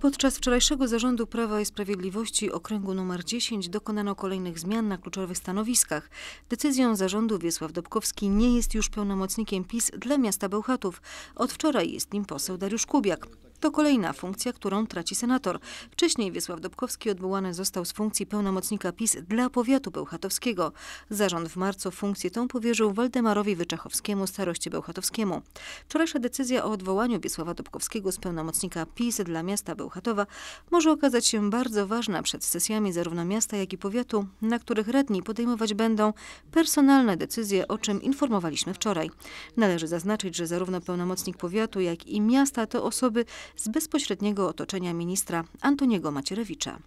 Podczas wczorajszego zarządu Prawa i Sprawiedliwości okręgu nr 10 dokonano kolejnych zmian na kluczowych stanowiskach. Decyzją zarządu Wiesław Dobkowski nie jest już pełnomocnikiem PiS dla miasta Bełchatów. Od wczoraj jest nim poseł Dariusz Kubiak. To kolejna funkcja, którą traci senator. Wcześniej Wiesław Dobkowski odwołany został z funkcji pełnomocnika PiS dla powiatu bełchatowskiego. Zarząd w marcu funkcję tę powierzył Waldemarowi Wyczachowskiemu, staroście bełchatowskiemu. Wczorajsza decyzja o odwołaniu Wiesława Dobkowskiego z pełnomocnika PiS dla miasta Bełchatowa może okazać się bardzo ważna przed sesjami zarówno miasta, jak i powiatu, na których radni podejmować będą personalne decyzje, o czym informowaliśmy wczoraj. Należy zaznaczyć, że zarówno pełnomocnik powiatu, jak i miasta to osoby, z bezpośredniego otoczenia ministra Antoniego Macierewicza.